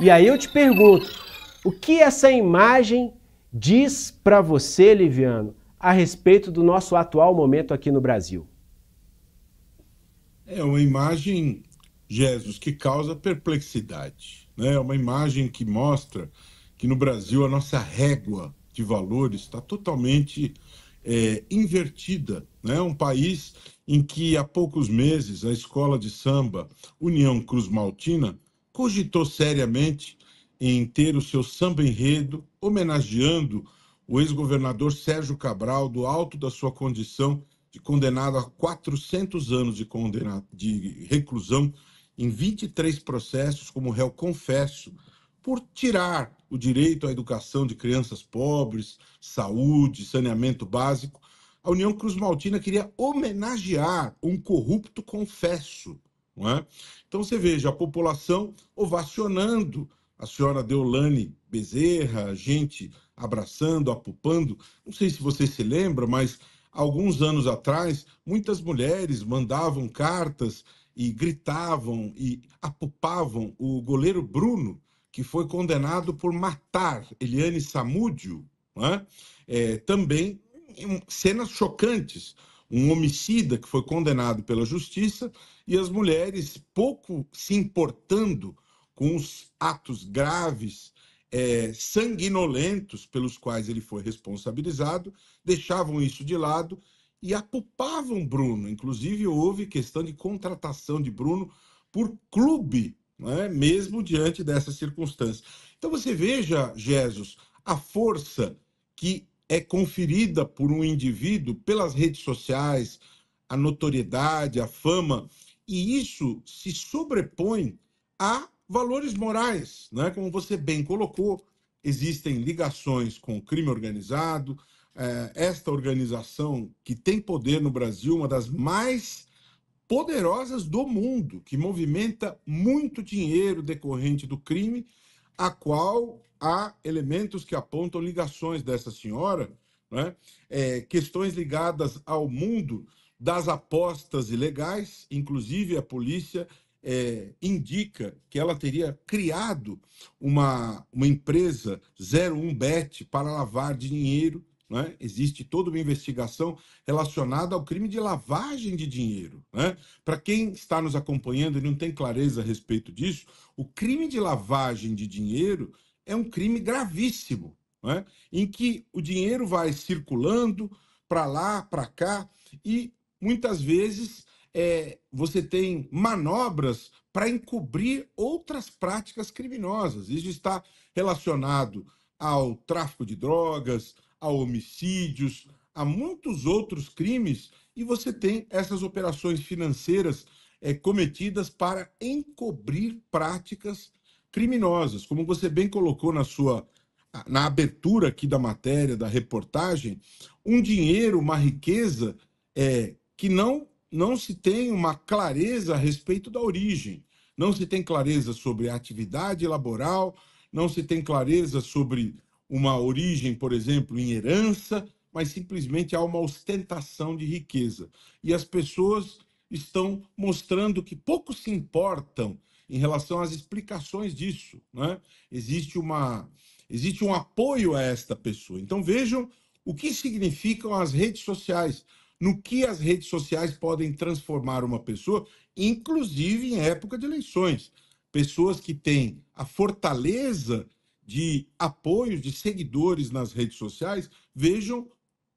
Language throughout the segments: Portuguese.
E aí eu te pergunto, o que essa imagem diz para você, Liviano, a respeito do nosso atual momento aqui no Brasil? É uma imagem, Jesus, que causa perplexidade. Né? É uma imagem que mostra que no Brasil a nossa régua de valores está totalmente é, invertida. É né? um país em que há poucos meses a escola de samba União Cruz Maltina cogitou seriamente em ter o seu samba enredo homenageando o ex-governador Sérgio Cabral, do alto da sua condição de condenado a 400 anos de, condena... de reclusão em 23 processos como réu confesso, por tirar o direito à educação de crianças pobres, saúde, saneamento básico, a União Cruz Maltina queria homenagear um corrupto confesso não é? Então você veja a população ovacionando a senhora Deolane Bezerra, gente abraçando, apupando. Não sei se você se lembra, mas alguns anos atrás, muitas mulheres mandavam cartas e gritavam e apupavam o goleiro Bruno, que foi condenado por matar Eliane Samúdio. É? É, também hum, cenas chocantes um homicida que foi condenado pela justiça e as mulheres pouco se importando com os atos graves, é, sanguinolentos pelos quais ele foi responsabilizado, deixavam isso de lado e apupavam Bruno. Inclusive, houve questão de contratação de Bruno por clube, né? mesmo diante dessas circunstâncias. Então, você veja, Jesus, a força que é conferida por um indivíduo pelas redes sociais, a notoriedade, a fama, e isso se sobrepõe a valores morais, né? como você bem colocou. Existem ligações com o crime organizado, eh, esta organização que tem poder no Brasil, uma das mais poderosas do mundo, que movimenta muito dinheiro decorrente do crime a qual há elementos que apontam ligações dessa senhora, né? é, questões ligadas ao mundo das apostas ilegais, inclusive a polícia é, indica que ela teria criado uma, uma empresa 01bet para lavar dinheiro né? Existe toda uma investigação relacionada ao crime de lavagem de dinheiro. Né? Para quem está nos acompanhando e não tem clareza a respeito disso, o crime de lavagem de dinheiro é um crime gravíssimo, né? em que o dinheiro vai circulando para lá, para cá, e muitas vezes é, você tem manobras para encobrir outras práticas criminosas. Isso está relacionado ao tráfico de drogas, a homicídios, a muitos outros crimes, e você tem essas operações financeiras é, cometidas para encobrir práticas criminosas. Como você bem colocou na sua na abertura aqui da matéria, da reportagem, um dinheiro, uma riqueza é, que não, não se tem uma clareza a respeito da origem. Não se tem clareza sobre a atividade laboral, não se tem clareza sobre uma origem, por exemplo, em herança, mas simplesmente há uma ostentação de riqueza. E as pessoas estão mostrando que pouco se importam em relação às explicações disso. Né? Existe, uma, existe um apoio a esta pessoa. Então vejam o que significam as redes sociais, no que as redes sociais podem transformar uma pessoa, inclusive em época de eleições. Pessoas que têm a fortaleza de apoios, de seguidores nas redes sociais, vejam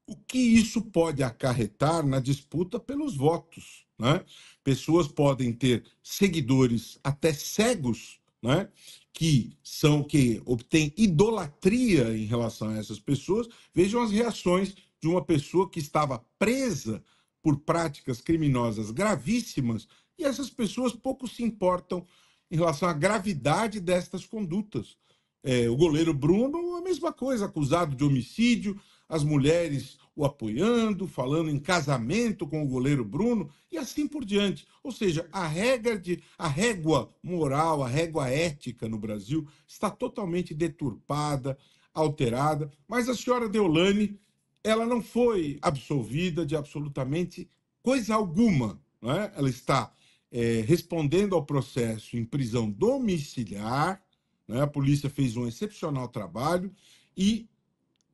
o que isso pode acarretar na disputa pelos votos. Né? Pessoas podem ter seguidores até cegos, né? que são que obtêm idolatria em relação a essas pessoas. Vejam as reações de uma pessoa que estava presa por práticas criminosas gravíssimas e essas pessoas pouco se importam em relação à gravidade destas condutas. É, o goleiro Bruno, a mesma coisa, acusado de homicídio, as mulheres o apoiando, falando em casamento com o goleiro Bruno e assim por diante. Ou seja, a regra de a régua moral, a régua ética no Brasil está totalmente deturpada, alterada, mas a senhora Deolane, ela não foi absolvida de absolutamente coisa alguma, né? Ela está é, respondendo ao processo em prisão domiciliar, né? A polícia fez um excepcional trabalho e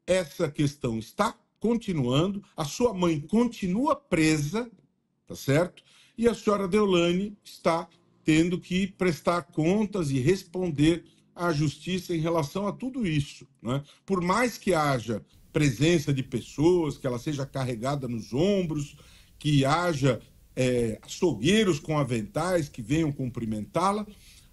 essa questão está continuando. A sua mãe continua presa, tá certo? E a senhora Deolane está tendo que prestar contas e responder à justiça em relação a tudo isso. Né? Por mais que haja presença de pessoas, que ela seja carregada nos ombros, que haja é, açougueiros com aventais que venham cumprimentá-la,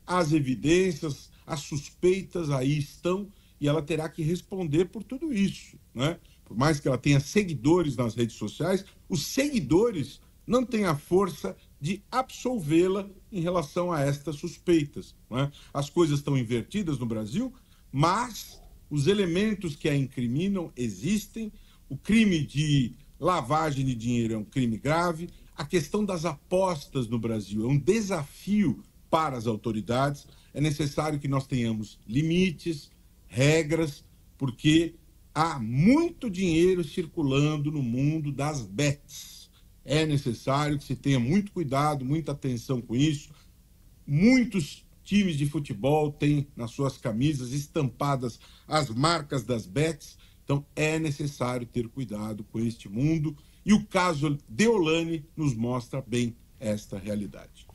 as evidências, as suspeitas aí estão e ela terá que responder por tudo isso, né? Por mais que ela tenha seguidores nas redes sociais, os seguidores não têm a força de absolvê-la em relação a estas suspeitas. Né? As coisas estão invertidas no Brasil, mas os elementos que a incriminam existem. O crime de lavagem de dinheiro é um crime grave. A questão das apostas no Brasil é um desafio para as autoridades, é necessário que nós tenhamos limites, regras, porque há muito dinheiro circulando no mundo das bets. É necessário que se tenha muito cuidado, muita atenção com isso. Muitos times de futebol têm nas suas camisas estampadas as marcas das bets. Então é necessário ter cuidado com este mundo e o caso Deolane nos mostra bem esta realidade.